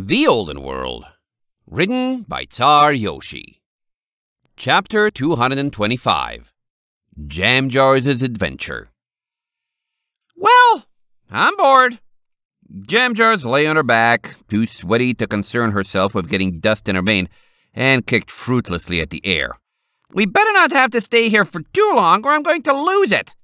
The Olden World, written by Tar Yoshi. Chapter 225 Jam Jars' Adventure. Well, I'm bored. Jam Jars lay on her back, too sweaty to concern herself with getting dust in her mane, and kicked fruitlessly at the air. We better not have to stay here for too long, or I'm going to lose it.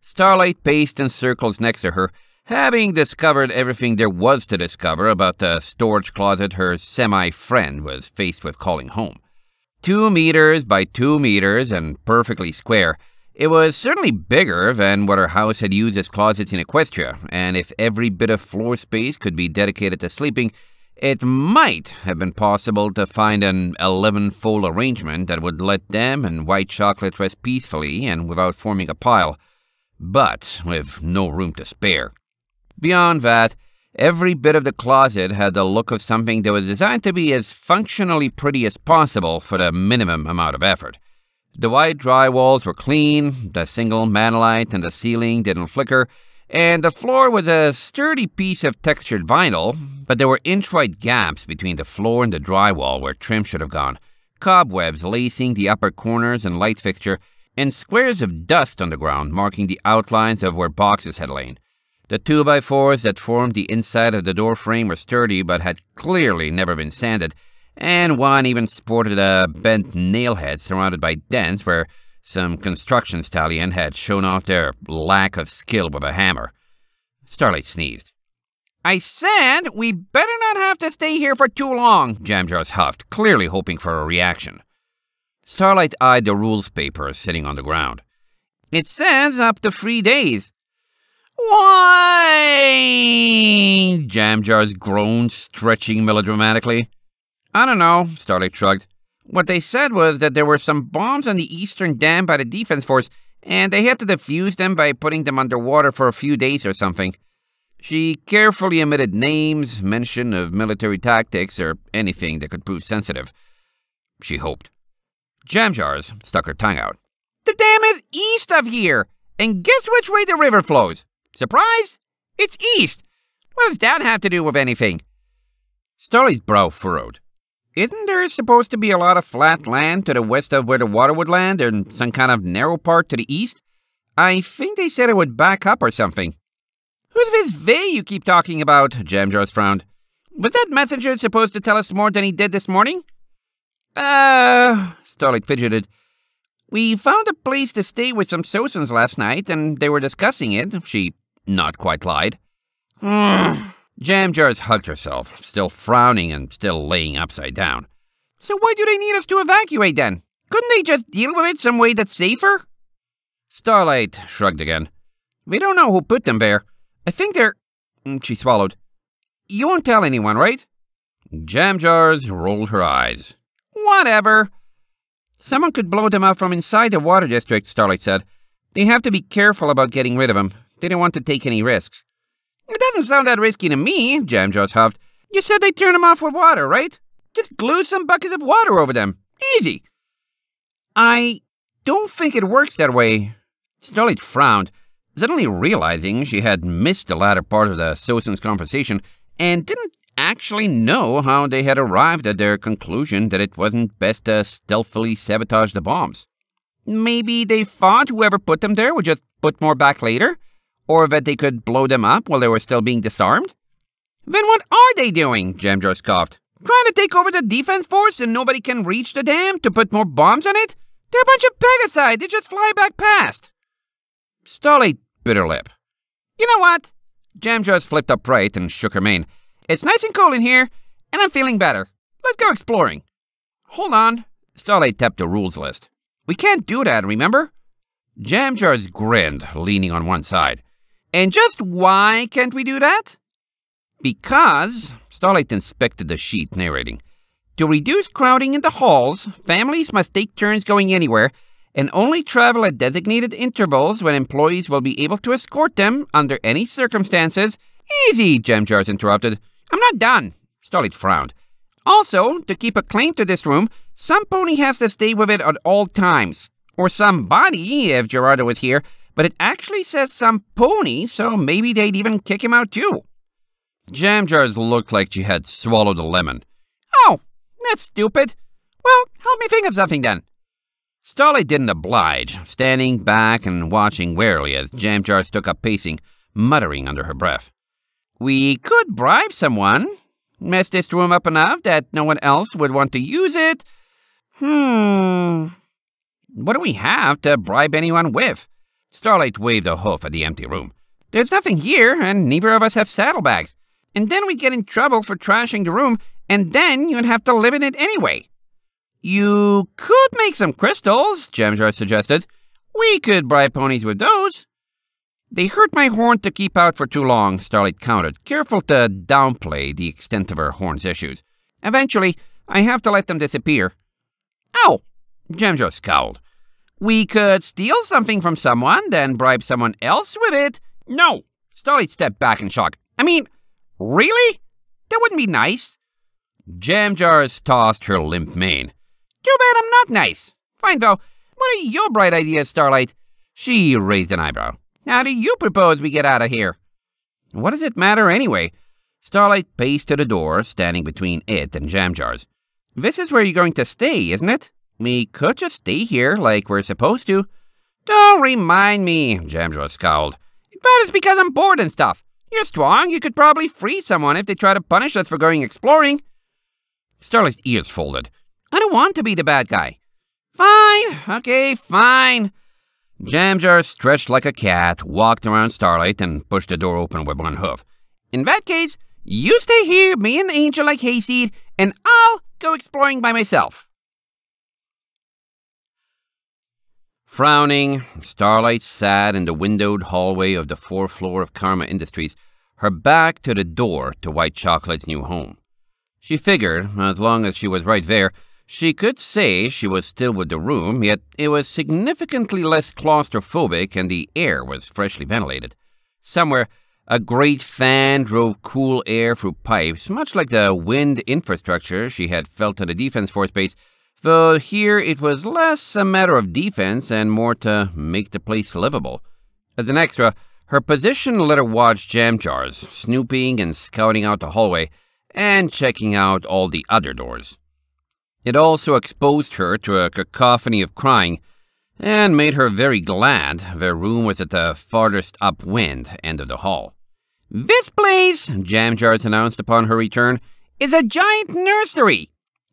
Starlight paced in circles next to her, Having discovered everything there was to discover about the storage closet her semi friend was faced with calling home two meters by two meters and perfectly square, it was certainly bigger than what her house had used as closets in Equestria, and if every bit of floor space could be dedicated to sleeping, it might have been possible to find an 11 fold arrangement that would let them and white chocolate rest peacefully and without forming a pile, but with no room to spare. Beyond that, every bit of the closet had the look of something that was designed to be as functionally pretty as possible for the minimum amount of effort. The white dry walls were clean, the single manolite in the ceiling didn't flicker, and the floor was a sturdy piece of textured vinyl, but there were inch wide gaps between the floor and the drywall where trim should have gone, cobwebs lacing the upper corners and light fixture, and squares of dust on the ground marking the outlines of where boxes had lain. The 2x4s that formed the inside of the door frame were sturdy but had clearly never been sanded, and one even sported a bent nail head surrounded by dents where some construction stallion had shown off their lack of skill with a hammer. Starlight sneezed. I said we better not have to stay here for too long, Jamjars huffed, clearly hoping for a reaction. Starlight eyed the rules paper sitting on the ground. It says up to three days. Why? Jamjars groaned, stretching melodramatically. I don't know, Starlight shrugged. What they said was that there were some bombs on the eastern dam by the defense force, and they had to defuse them by putting them underwater for a few days or something. She carefully omitted names, mention of military tactics, or anything that could prove sensitive. She hoped. jars stuck her tongue out. The dam is east of here, and guess which way the river flows? Surprise? It's east. What does that have to do with anything? Stolly's brow furrowed. Isn't there supposed to be a lot of flat land to the west of where the water would land and some kind of narrow part to the east? I think they said it would back up or something. Who's this they you keep talking about? Jamjars frowned. Was that messenger supposed to tell us more than he did this morning? Uh, Starlight fidgeted. We found a place to stay with some Sosans last night, and they were discussing it. She not quite lied. Hmm. jars hugged herself, still frowning and still laying upside down. So why do they need us to evacuate then? Couldn't they just deal with it some way that's safer? Starlight shrugged again. We don't know who put them there. I think they're... Hmm, she swallowed. You won't tell anyone, right? jars rolled her eyes. Whatever. Someone could blow them up from inside the water district, Starlight said. They have to be careful about getting rid of them. Didn't want to take any risks. It doesn't sound that risky to me, Jamjaws huffed. You said they turn them off with water, right? Just glue some buckets of water over them. Easy. I don't think it works that way. Starlight frowned, suddenly realizing she had missed the latter part of the citizens' conversation and didn't actually know how they had arrived at their conclusion that it wasn't best to stealthily sabotage the bombs. Maybe they thought whoever put them there would just put more back later? Or that they could blow them up while they were still being disarmed? Then what are they doing? Jamjar scoffed. Trying to take over the defense force and nobody can reach the dam to put more bombs on it? They're a bunch of pegasi, they just fly back past. Stolly bit her lip. You know what? Jamjar's flipped upright and shook her mane. It's nice and cool in here, and I'm feeling better. Let's go exploring. Hold on. Starlight tapped the rules list. We can't do that, remember? Jamjars grinned, leaning on one side. And just why can't we do that? Because, Starlight inspected the sheet narrating, to reduce crowding in the halls, families must take turns going anywhere and only travel at designated intervals when employees will be able to escort them under any circumstances. Easy, Jamjars interrupted. I'm not done, Starlight frowned. Also, to keep a claim to this room, some pony has to stay with it at all times. Or somebody, if Gerardo was here, but it actually says some pony, so maybe they'd even kick him out too. Jam Jars looked like she had swallowed a lemon. Oh, that's stupid. Well, help me think of something then. Starlight didn't oblige, standing back and watching warily as Jam Jars took up pacing, muttering under her breath. We could bribe someone, mess this room up enough that no one else would want to use it. Hmm. What do we have to bribe anyone with? Starlight waved a hoof at the empty room. There's nothing here, and neither of us have saddlebags. And then we'd get in trouble for trashing the room, and then you'd have to live in it anyway. You could make some crystals, Jamjar suggested. We could buy ponies with those. They hurt my horn to keep out for too long, Starlight countered, careful to downplay the extent of her horn's issues. Eventually, I have to let them disappear. Ow! Jamjar scowled. We could steal something from someone, then bribe someone else with it. No! Starlight stepped back in shock. I mean, really? That wouldn't be nice. Jam Jars tossed her limp mane. Too bad I'm not nice. Fine, though. What are your bright ideas, Starlight? She raised an eyebrow. How do you propose we get out of here? What does it matter anyway? Starlight paced to the door, standing between it and Jam Jars. This is where you're going to stay, isn't it? We could just stay here like we're supposed to. Don't remind me, Jamjo scowled. But it's because I'm bored and stuff. You're strong, you could probably free someone if they try to punish us for going exploring. Starlight's ears folded. I don't want to be the bad guy. Fine, okay, fine. Jamjar stretched like a cat, walked around Starlight, and pushed the door open with one hoof. In that case, you stay here, me and Angel like Hayseed, and I'll go exploring by myself. Frowning, Starlight sat in the windowed hallway of the fourth floor of Karma Industries, her back to the door to White Chocolate's new home. She figured, as long as she was right there, she could say she was still with the room, yet it was significantly less claustrophobic and the air was freshly ventilated. Somewhere, a great fan drove cool air through pipes, much like the wind infrastructure she had felt on the defense force base though here it was less a matter of defense and more to make the place livable. As an extra, her position let her watch jam jars, snooping and scouting out the hallway, and checking out all the other doors. It also exposed her to a cacophony of crying and made her very glad their room was at the farthest upwind end of the hall. This place, Jamjars announced upon her return, is a giant nursery.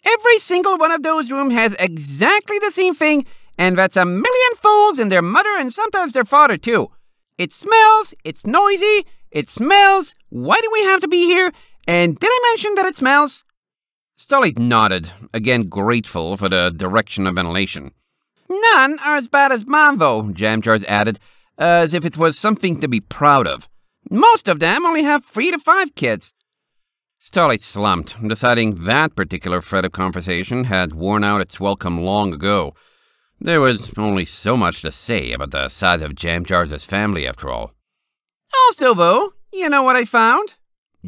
Every single one of those rooms has exactly the same thing, and that's a million fools and their mother and sometimes their father too. It smells, it's noisy, it smells, why do we have to be here? And did I mention that it smells? Stolid nodded, again grateful for the direction of ventilation. None are as bad as though, Jamjars added, as if it was something to be proud of. Most of them only have three to five kids. Starlight slumped, deciding that particular thread of conversation had worn out its welcome long ago. There was only so much to say about the size of Jam Jars' family, after all. Also, though, you know what I found?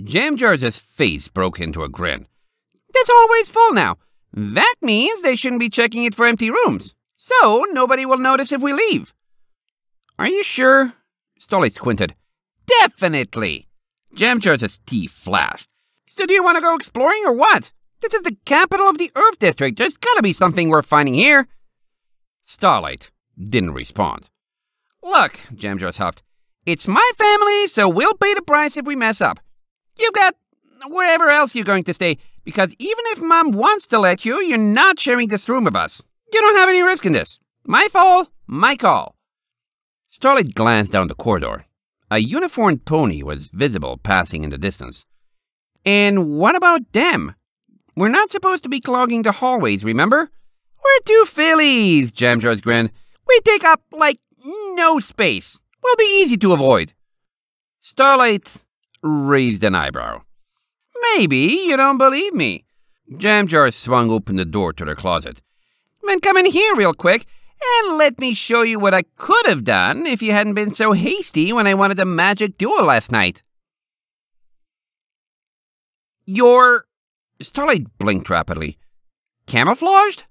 Jam Jars' face broke into a grin. This hallway's full now. That means they shouldn't be checking it for empty rooms. So nobody will notice if we leave. Are you sure? Starlight squinted. Definitely. Jam Jars' teeth flashed. So do you want to go exploring or what? This is the capital of the Earth District. There's gotta be something worth finding here. Starlight didn't respond. Look, Jamjaws huffed, it's my family, so we'll pay the price if we mess up. You've got wherever else you're going to stay, because even if Mom wants to let you, you're not sharing this room with us. You don't have any risk in this. My fall, my call. Starlight glanced down the corridor. A uniformed pony was visible passing in the distance. And what about them? We're not supposed to be clogging the hallways, remember? We're two fillies, Jamjar's grinned. We take up, like, no space. We'll be easy to avoid. Starlight raised an eyebrow. Maybe you don't believe me. Jamjar swung open the door to their closet. Then come in here real quick and let me show you what I could have done if you hadn't been so hasty when I wanted a magic duel last night. You're... Starlight blinked rapidly. Camouflaged?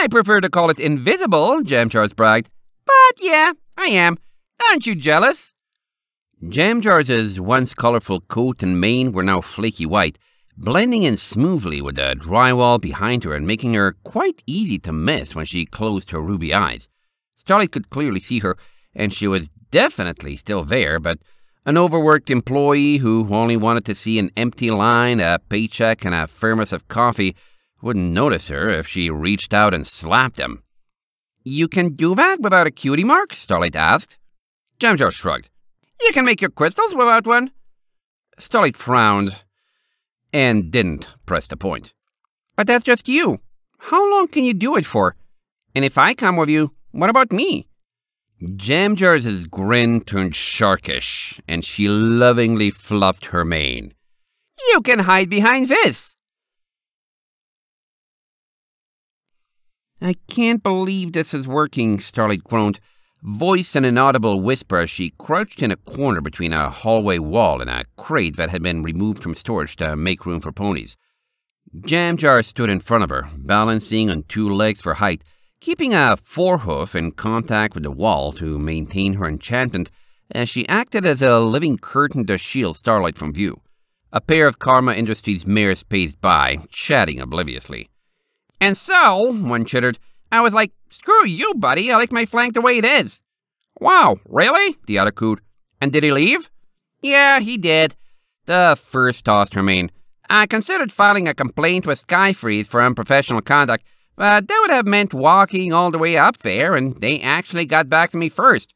I prefer to call it invisible, Jamchar's bragged. But yeah, I am. Aren't you jealous? Jamjars's once colorful coat and mane were now flaky white, blending in smoothly with the drywall behind her and making her quite easy to miss when she closed her ruby eyes. Starlight could clearly see her, and she was definitely still there, but an overworked employee who only wanted to see an empty line, a paycheck, and a thermos of coffee wouldn't notice her if she reached out and slapped him. You can do that without a cutie mark? Starlight asked. Jamjo shrugged. You can make your crystals without one. Starlight frowned and didn't press the point. But that's just you. How long can you do it for? And if I come with you, what about me? Jam Jars' grin turned sharkish, and she lovingly fluffed her mane. You can hide behind this. I can't believe this is working, Starlight groaned, voice in an audible whisper as she crouched in a corner between a hallway wall and a crate that had been removed from storage to make room for ponies. Jamjar stood in front of her, balancing on two legs for height keeping a forehoof in contact with the wall to maintain her enchantment as eh, she acted as a living curtain to shield Starlight from view. A pair of Karma Industries mares paced by, chatting obliviously. And so, one chittered, I was like, screw you, buddy, I like my flank the way it is. Wow, really? The other cooed. And did he leave? Yeah, he did. The first tossed remained. I considered filing a complaint with Skyfreeze for unprofessional conduct, but uh, that would have meant walking all the way up there, and they actually got back to me first.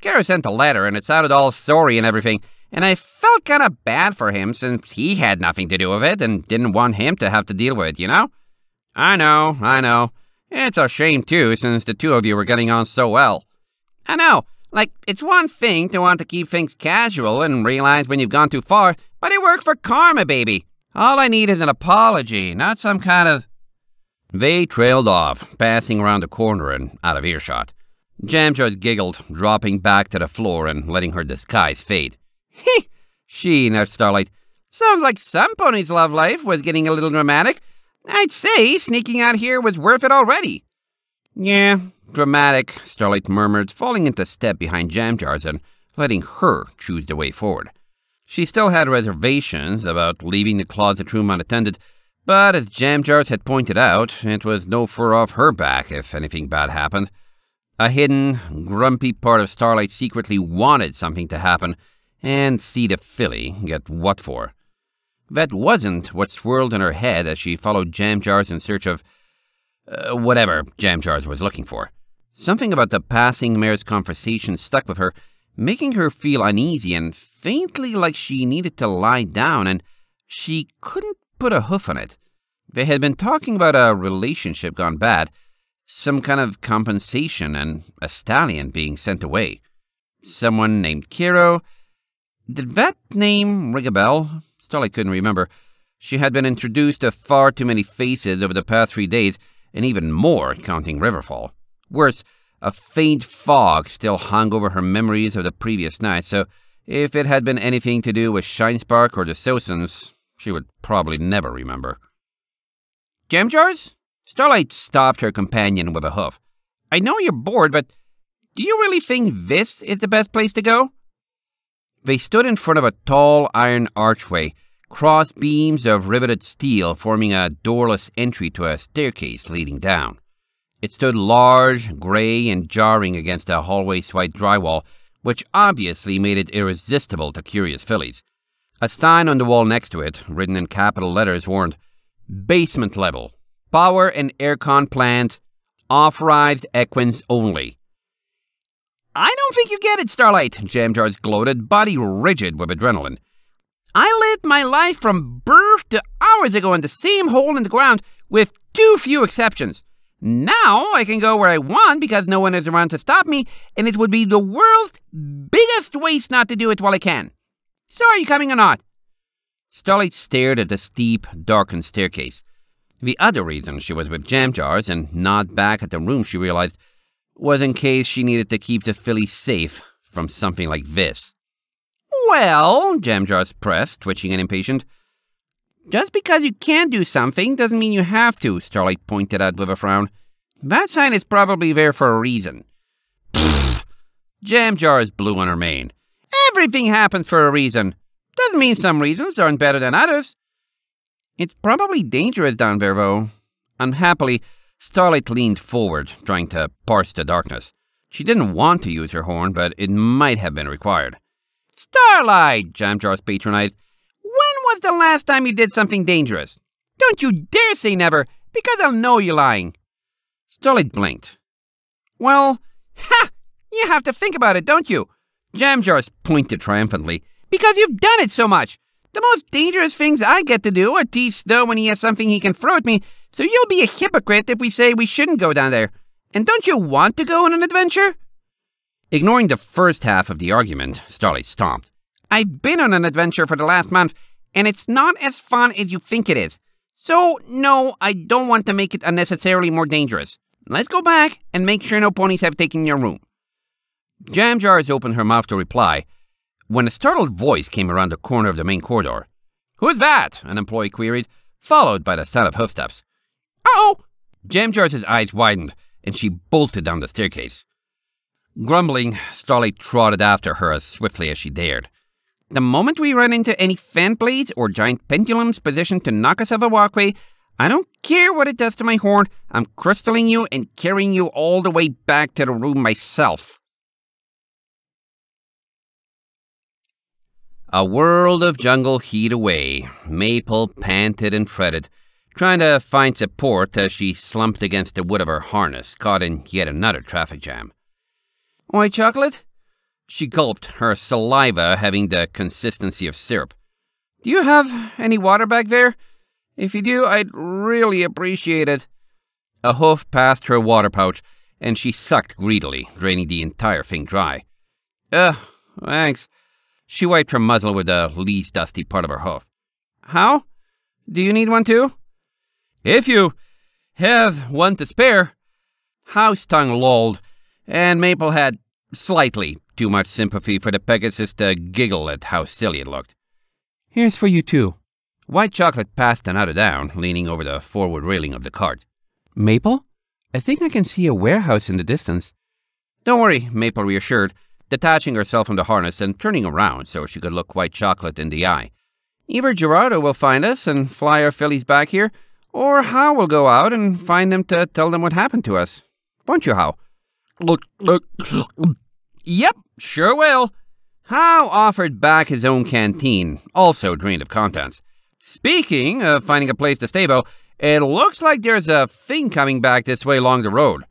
Kara sent a letter, and it sounded all sorry and everything, and I felt kind of bad for him since he had nothing to do with it and didn't want him to have to deal with it, you know? I know, I know. It's a shame, too, since the two of you were getting on so well. I know. Like, it's one thing to want to keep things casual and realize when you've gone too far, but it worked for karma, baby. All I need is an apology, not some kind of they trailed off, passing around a corner and out of earshot. Jamjot giggled, dropping back to the floor and letting her disguise fade. Heh! she nudged Starlight. Sounds like some pony's love life was getting a little dramatic. I'd say sneaking out here was worth it already. Yeah, dramatic, Starlight murmured, falling into step behind Jamjars and letting her choose the way forward. She still had reservations about leaving the closet room unattended, but as Jamjars had pointed out, it was no fur off her back if anything bad happened. A hidden, grumpy part of Starlight secretly wanted something to happen and see the filly get what for. That wasn't what swirled in her head as she followed Jamjars in search of uh, whatever Jamjars was looking for. Something about the passing mare's conversation stuck with her, making her feel uneasy and faintly like she needed to lie down and she couldn't put a hoof on it. They had been talking about a relationship gone bad, some kind of compensation, and a stallion being sent away. Someone named Kiro. Did that name ring a bell? Still, I couldn't remember. She had been introduced to far too many faces over the past three days, and even more counting Riverfall. Worse, a faint fog still hung over her memories of the previous night, so if it had been anything to do with Shinespark or the Sosans, she would probably never remember. Jam jars? Starlight stopped her companion with a hoof. I know you're bored, but do you really think this is the best place to go? They stood in front of a tall iron archway, cross beams of riveted steel forming a doorless entry to a staircase leading down. It stood large, gray, and jarring against the hallway's white drywall, which obviously made it irresistible to curious fillies. A sign on the wall next to it, written in capital letters, warned Basement level. Power and aircon plant. Authorized equines only. I don't think you get it, Starlight, Jamjars gloated, body rigid with adrenaline. I lived my life from birth to hours ago in the same hole in the ground with too few exceptions. Now I can go where I want because no one is around to stop me, and it would be the world's biggest waste not to do it while I can. So are you coming or not? Starlight stared at the steep, darkened staircase. The other reason she was with jam jars and not back at the room, she realized, was in case she needed to keep the filly safe from something like this. Well, jam jars pressed, twitching and impatient. Just because you can do something doesn't mean you have to, Starlight pointed out with a frown. That sign is probably there for a reason. Pfft! Jam jars blew on her mane. Everything happens for a reason. Doesn't mean some reasons aren't better than others. It's probably dangerous down there, though. Unhappily, Starlight leaned forward, trying to parse the darkness. She didn't want to use her horn, but it might have been required. Starlight, Jamjars patronized, when was the last time you did something dangerous? Don't you dare say never, because I'll know you're lying. Starlight blinked. Well, ha! You have to think about it, don't you? Jamjars pointed triumphantly. Because you've done it so much! The most dangerous things I get to do are tease Snow when he has something he can throw at me, so you'll be a hypocrite if we say we shouldn't go down there. And don't you want to go on an adventure? Ignoring the first half of the argument, Starlight stomped. I've been on an adventure for the last month, and it's not as fun as you think it is. So, no, I don't want to make it unnecessarily more dangerous. Let's go back and make sure no ponies have taken your room. Jam Jars opened her mouth to reply when a startled voice came around the corner of the main corridor. Who's that? an employee queried, followed by the sound of hoofsteps. Oh! Jam Jars' eyes widened, and she bolted down the staircase. Grumbling, Starley trotted after her as swiftly as she dared. The moment we run into any fan blades or giant pendulums positioned to knock us off a walkway, I don't care what it does to my horn, I'm crystalling you and carrying you all the way back to the room myself. A world of jungle heat away, Maple panted and fretted, trying to find support as she slumped against the wood of her harness, caught in yet another traffic jam. Why, Chocolate? She gulped, her saliva having the consistency of syrup. Do you have any water back there? If you do, I'd really appreciate it. A hoof passed her water pouch, and she sucked greedily, draining the entire thing dry. Ugh, thanks. She wiped her muzzle with the least dusty part of her hoof. How? Do you need one too? If you have one to spare. House tongue lolled, and Maple had slightly too much sympathy for the Pegasus to giggle at how silly it looked. Here's for you too. White chocolate passed another down, leaning over the forward railing of the cart. Maple? I think I can see a warehouse in the distance. Don't worry, Maple reassured detaching herself from the harness and turning around so she could look quite chocolate in the eye. Either Gerardo will find us and fly our fillies back here, or How will go out and find them to tell them what happened to us. Won't you, How? Look, look. yep, sure will. How offered back his own canteen, also drained of contents. Speaking of finding a place to stay, though, it looks like there's a thing coming back this way along the road.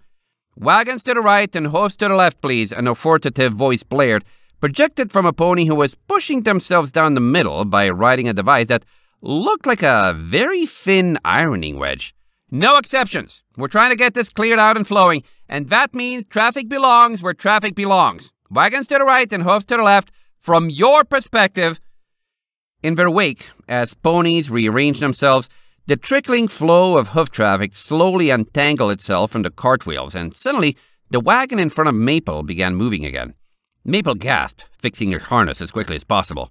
Wagons to the right and hoofs to the left, please, an authoritative voice blared, projected from a pony who was pushing themselves down the middle by riding a device that looked like a very thin ironing wedge. No exceptions. We're trying to get this cleared out and flowing, and that means traffic belongs where traffic belongs. Wagons to the right and hoofs to the left, from your perspective. In their wake, as ponies rearranged themselves, the trickling flow of hoof traffic slowly untangled itself from the cartwheels, and suddenly the wagon in front of Maple began moving again. Maple gasped, fixing her harness as quickly as possible.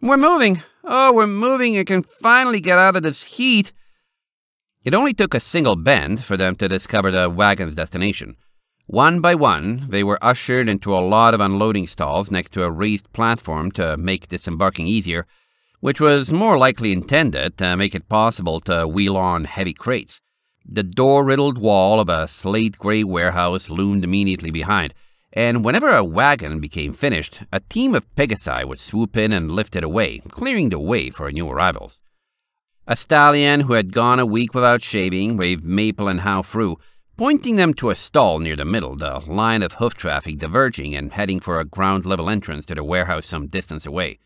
We're moving! Oh, we're moving I can finally get out of this heat! It only took a single bend for them to discover the wagon's destination. One by one, they were ushered into a lot of unloading stalls next to a raised platform to make disembarking easier, which was more likely intended to make it possible to wheel on heavy crates. The door-riddled wall of a slate-gray warehouse loomed immediately behind, and whenever a wagon became finished, a team of pegasi would swoop in and lift it away, clearing the way for new arrivals. A stallion who had gone a week without shaving waved Maple and Howe through, pointing them to a stall near the middle, the line of hoof traffic diverging and heading for a ground-level entrance to the warehouse some distance away.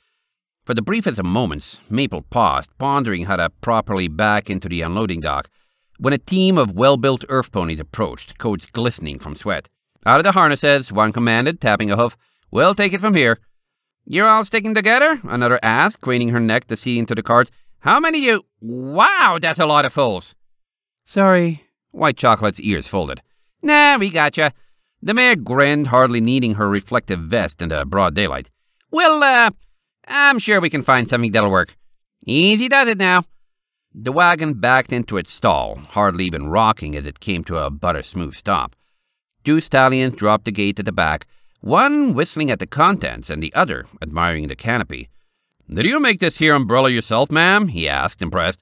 For the briefest of moments, Maple paused, pondering how to properly back into the unloading dock, when a team of well-built earth ponies approached, coats glistening from sweat. Out of the harnesses, one commanded, tapping a hoof, We'll take it from here. You're all sticking together? Another asked, craning her neck to see into the cart. How many you... Wow, that's a lot of fools. Sorry. White Chocolate's ears folded. Nah, we gotcha. The mayor grinned, hardly needing her reflective vest in the broad daylight. Well, uh... I'm sure we can find something that'll work. Easy does it now. The wagon backed into its stall, hardly even rocking as it came to a butter-smooth stop. Two stallions dropped the gate at the back, one whistling at the contents and the other admiring the canopy. Did you make this here umbrella yourself, ma'am? he asked, impressed.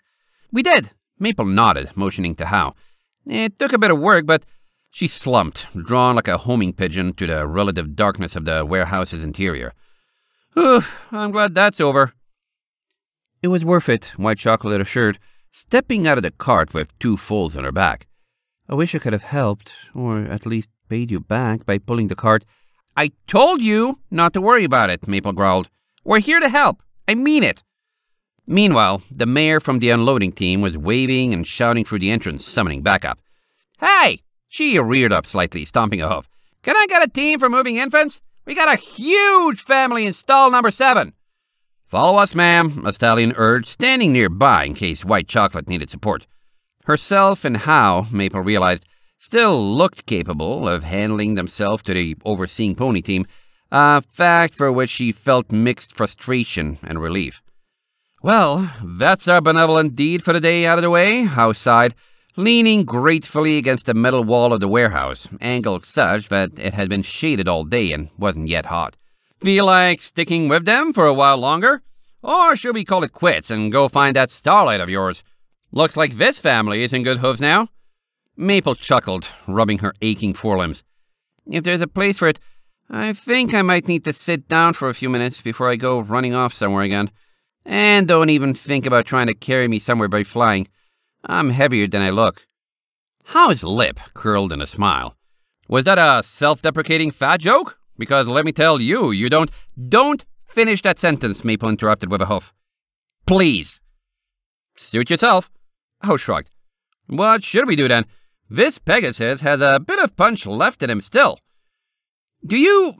We did. Maple nodded, motioning to Howe. It took a bit of work, but she slumped, drawn like a homing pigeon to the relative darkness of the warehouse's interior. I'm glad that's over. It was worth it, White Chocolate assured, stepping out of the cart with two foals on her back. I wish I could have helped, or at least paid you back by pulling the cart. I told you not to worry about it, Maple growled. We're here to help. I mean it. Meanwhile, the mayor from the unloading team was waving and shouting through the entrance, summoning backup. Hey! She reared up slightly, stomping a hoof. Can I get a team for moving infants? We got a huge family in stall number seven. Follow us, ma'am, a stallion urged, standing nearby in case white chocolate needed support. Herself and How Maple realized, still looked capable of handling themselves to the overseeing pony team, a fact for which she felt mixed frustration and relief. Well, that's our benevolent deed for the day out of the way, House sighed, leaning gratefully against the metal wall of the warehouse, angled such that it had been shaded all day and wasn't yet hot. Feel like sticking with them for a while longer? Or should we call it quits and go find that starlight of yours? Looks like this family is in good hooves now. Maple chuckled, rubbing her aching forelimbs. If there's a place for it, I think I might need to sit down for a few minutes before I go running off somewhere again. And don't even think about trying to carry me somewhere by flying. I'm heavier than I look. his lip curled in a smile. Was that a self-deprecating fat joke? Because let me tell you, you don't... Don't finish that sentence, Maple interrupted with a hoof. Please. Suit yourself. Ho oh, shrugged. What should we do then? This Pegasus has a bit of punch left in him still. Do you...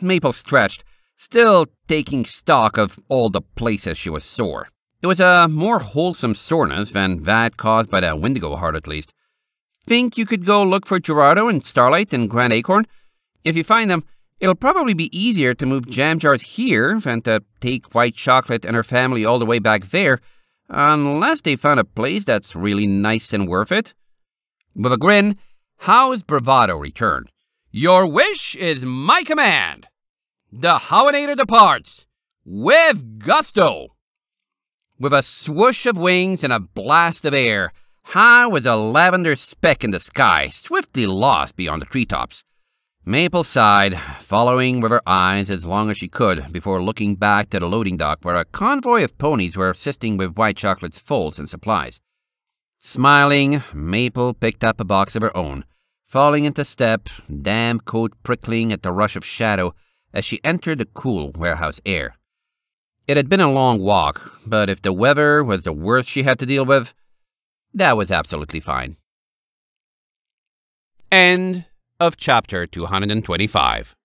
Maple stretched, still taking stock of all the places she was sore. It was a more wholesome soreness than that caused by the Wendigo heart, at least. Think you could go look for Gerardo and Starlight and Grand Acorn? If you find them, it'll probably be easier to move jam jars here than to take White Chocolate and her family all the way back there, unless they found a place that's really nice and worth it. With a grin, how's bravado returned. Your wish is my command. The Howinator departs with gusto. With a swoosh of wings and a blast of air, high was a lavender speck in the sky, swiftly lost beyond the treetops. Maple sighed, following with her eyes as long as she could before looking back to the loading dock where a convoy of ponies were assisting with white chocolate's folds and supplies. Smiling, Maple picked up a box of her own, falling into step, damp coat prickling at the rush of shadow as she entered the cool warehouse air. It had been a long walk, but if the weather was the worst she had to deal with, that was absolutely fine. End of chapter 225.